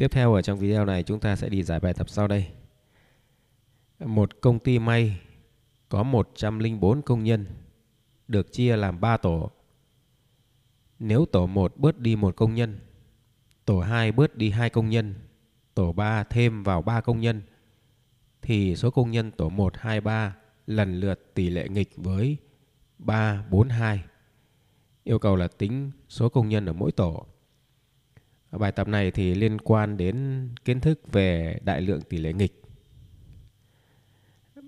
Tiếp theo ở trong video này chúng ta sẽ đi giải bài tập sau đây. Một công ty may có 104 công nhân được chia làm 3 tổ. Nếu tổ 1 bớt đi một công nhân, tổ 2 bớt đi hai công nhân, tổ 3 thêm vào 3 công nhân thì số công nhân tổ 1 2 3 lần lượt tỷ lệ nghịch với 3 4 2. Yêu cầu là tính số công nhân ở mỗi tổ. Bài tập này thì liên quan đến kiến thức về đại lượng tỷ lệ nghịch.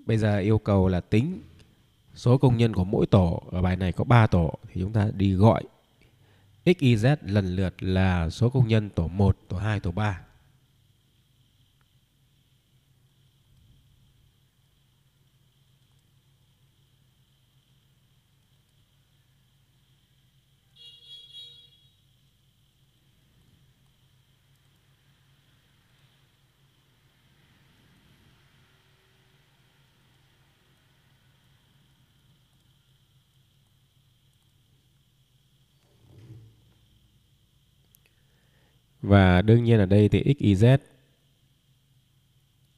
Bây giờ yêu cầu là tính số công nhân của mỗi tổ. Ở bài này có 3 tổ thì chúng ta đi gọi x, y, z lần lượt là số công nhân tổ 1, tổ 2, tổ 3. Và đương nhiên ở đây thì x, y, z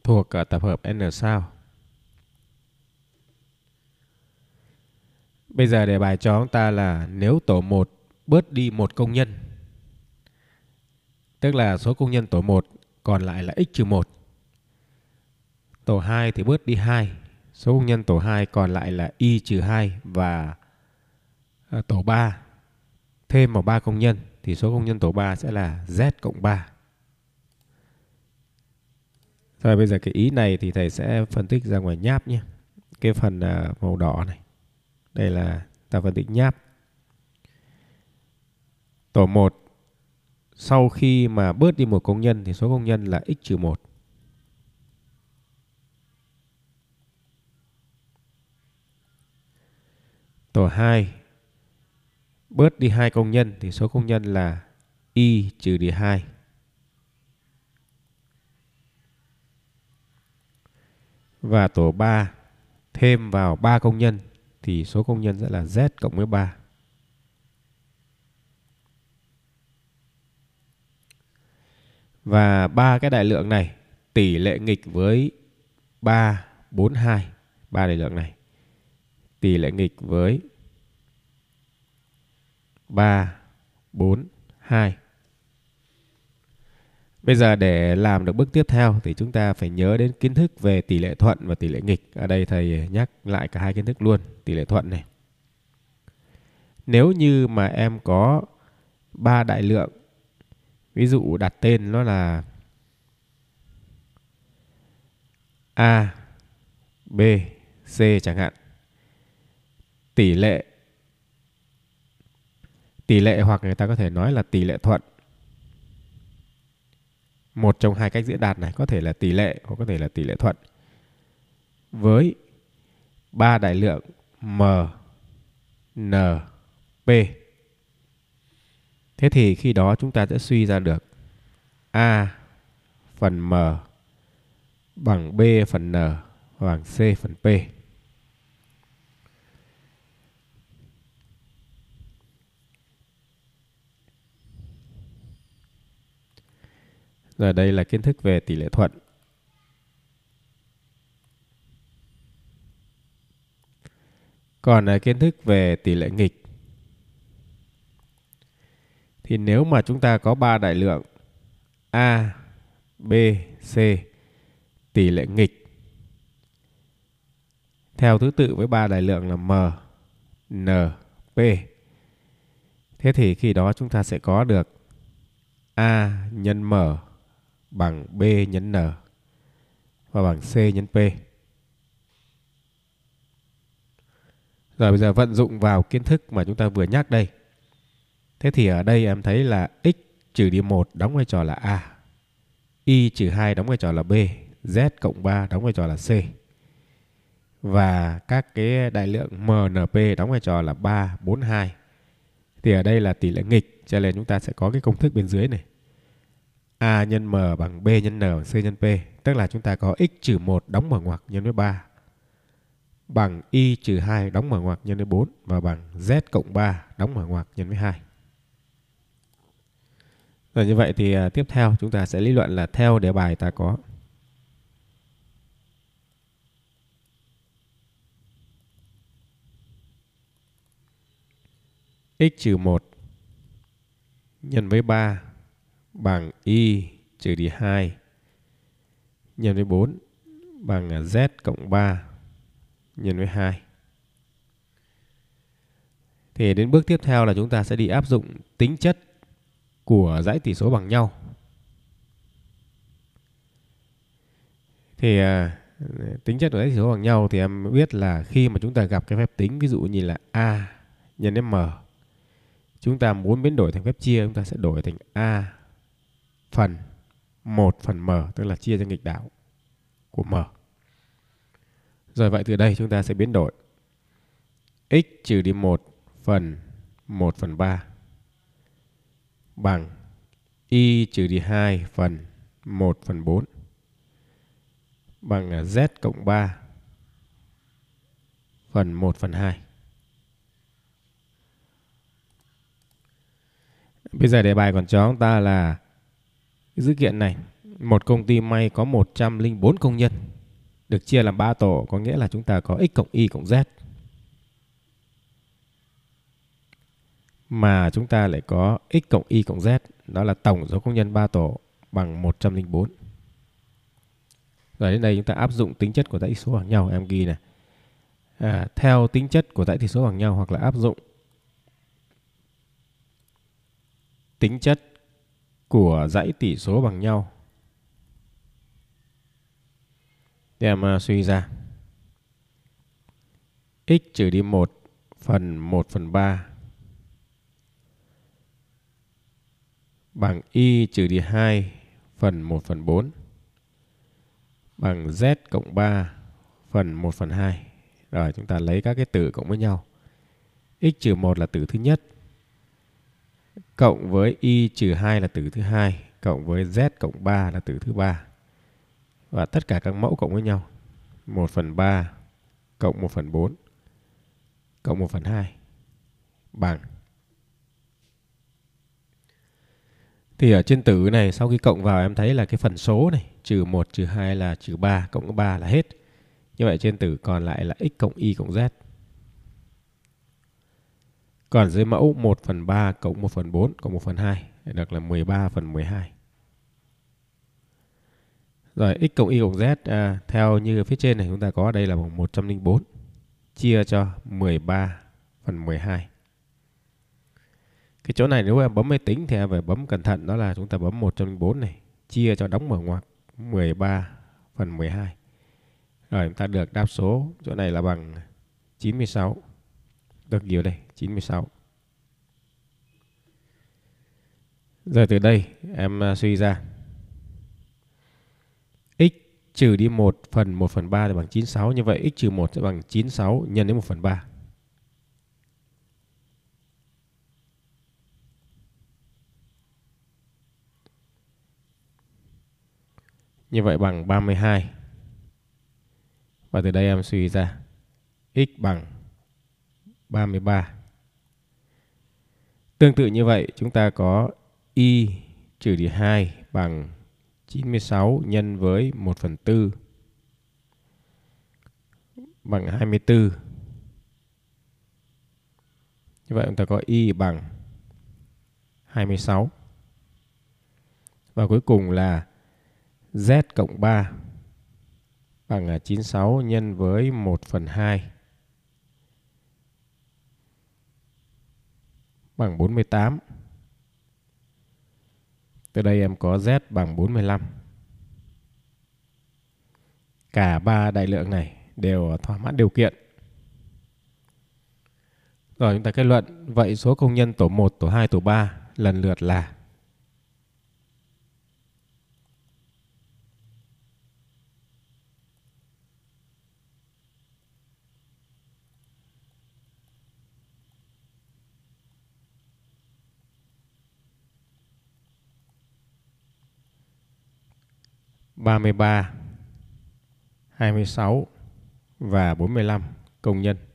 thuộc tập hợp n sao. Bây giờ đề bài cho chúng ta là nếu tổ 1 bớt đi một công nhân tức là số công nhân tổ 1 còn lại là x 1. Tổ 2 thì bớt đi 2, số công nhân tổ 2 còn lại là y 2 và ờ, tổ 3 thêm vào ba công nhân thì số công nhân tổ 3 sẽ là Z cộng 3. Rồi bây giờ cái ý này thì thầy sẽ phân tích ra ngoài nháp nhé. Cái phần à, màu đỏ này. Đây là ta phân tích nháp. Tổ 1 sau khi mà bớt đi một công nhân thì số công nhân là x trừ 1. Tổ 2 bớt đi hai công nhân thì số công nhân là y trừ đi 2. Và tổ 3 thêm vào 3 công nhân thì số công nhân sẽ là z cộng với 3. Và ba cái đại lượng này tỷ lệ nghịch với 3 4 2, ba đại lượng này tỷ lệ nghịch với 3, 4, 2. Bây giờ để làm được bước tiếp theo thì chúng ta phải nhớ đến kiến thức về tỷ lệ thuận và tỷ lệ nghịch. Ở đây thầy nhắc lại cả hai kiến thức luôn, tỷ lệ thuận này. Nếu như mà em có ba đại lượng, ví dụ đặt tên nó là A, B, C chẳng hạn. Tỷ lệ tỷ lệ hoặc người ta có thể nói là tỷ lệ thuận một trong hai cách diễn đạt này có thể là tỷ lệ hoặc có thể là tỷ lệ thuận với ba đại lượng m n p thế thì khi đó chúng ta sẽ suy ra được a phần m bằng b phần n bằng c phần p Rồi đây là kiến thức về tỷ lệ thuận. Còn là kiến thức về tỷ lệ nghịch. Thì nếu mà chúng ta có 3 đại lượng A, B, C tỷ lệ nghịch theo thứ tự với ba đại lượng là M, N, P. Thế thì khi đó chúng ta sẽ có được A nhân M bằng B nhân N và bằng C nhân P. Rồi bây giờ vận dụng vào kiến thức mà chúng ta vừa nhắc đây. Thế thì ở đây em thấy là x trừ đi 1 đóng vai trò là A. Y trừ 2 đóng vai trò là B. Z cộng 3 đóng vai trò là C. Và các cái đại lượng MNP đóng vai trò là 3, 4, 2. Thì ở đây là tỷ lệ nghịch cho nên chúng ta sẽ có cái công thức bên dưới này. A nhân M bằng B nhân N bằng C nhân P. Tức là chúng ta có x trừ 1 đóng mở ngoặc nhân với 3 bằng y trừ 2 đóng mở ngoặc nhân với 4 và bằng z cộng 3 đóng mở ngoặc nhân với 2. Rồi như vậy thì à, tiếp theo chúng ta sẽ lý luận là theo đề bài ta có x trừ 1 nhân với 3 bằng y trừ đi 2 nhân với 4 bằng à, z cộng 3 nhân với 2. Thì đến bước tiếp theo là chúng ta sẽ đi áp dụng tính chất của dãy tỉ số bằng nhau. Thì à, tính chất của dãy tỉ số bằng nhau thì em biết là khi mà chúng ta gặp cái phép tính ví dụ như là a nhân với m chúng ta muốn biến đổi thành phép chia chúng ta sẽ đổi thành a phần một phần m tức là chia cho nghịch đảo của m. Rồi vậy từ đây chúng ta sẽ biến đổi x trừ đi 1 phần 1 phần 3 bằng y trừ đi 2 phần 1 phần 4 bằng à, z cộng 3 phần 1 phần 2. Bây giờ đề bài còn cho chúng ta là Dữ kiện này, một công ty may có 104 công nhân, được chia làm 3 tổ, có nghĩa là chúng ta có x cộng y cộng z. Mà chúng ta lại có x cộng y cộng z, đó là tổng số công nhân 3 tổ bằng 104. Rồi đến đây chúng ta áp dụng tính chất của dãy số bằng nhau, em ghi này. À, theo tính chất của dãy số bằng nhau hoặc là áp dụng tính chất của dãy tỷ số bằng nhau. để Đem suy ra. x trừ đi 1 phần 1 phần 3 bằng y trừ đi 2 phần 1 phần 4 bằng z cộng 3 phần 1 phần 2. Rồi chúng ta lấy các cái tử cộng với nhau. x trừ 1 là tử thứ nhất cộng với y trừ 2 là tử thứ hai cộng với z cộng 3 là tử thứ ba và tất cả các mẫu cộng với nhau 1 phần 3 cộng 1 phần 4 cộng 1 phần 2 bằng Thì ở trên tử này sau khi cộng vào em thấy là cái phần số này trừ 1 trừ 2 là trừ 3 cộng 3 là hết. Như vậy trên tử còn lại là x cộng y cộng z. Còn dưới mẫu 1 phần 3 cộng 1 phần 4 cộng 1 phần 2 được là 13 phần 12. Rồi x cộng y cộng z à, theo như phía trên này chúng ta có đây là bằng 104 chia cho 13 phần 12. Cái chỗ này nếu em bấm máy tính thì em phải bấm cẩn thận đó là chúng ta bấm 104 này chia cho đóng mở ngoặc 13 phần 12. Rồi chúng ta được đáp số chỗ này là bằng 96 được nhiều đây. 96. Rồi từ đây em à, suy ra x trừ đi 1 phần 1 phần 3 thì bằng 96. Như vậy x trừ 1 sẽ bằng 96 nhân đến 1 phần 3. Như vậy bằng 32. Và từ đây em suy ra x bằng 33. Tương tự như vậy, chúng ta có y trừ đi 2 bằng 96 nhân với 1 phần 4 bằng 24. Như vậy chúng ta có y bằng 26. Và cuối cùng là z cộng 3 bằng 96 nhân với 1 phần 2 bằng 48. Từ đây em có Z bằng 45. Cả ba đại lượng này đều thỏa mãn điều kiện. Rồi chúng ta kết luận, vậy số công nhân tổ 1, tổ 2, tổ 3 lần lượt là 33, 26 và 45 công nhân.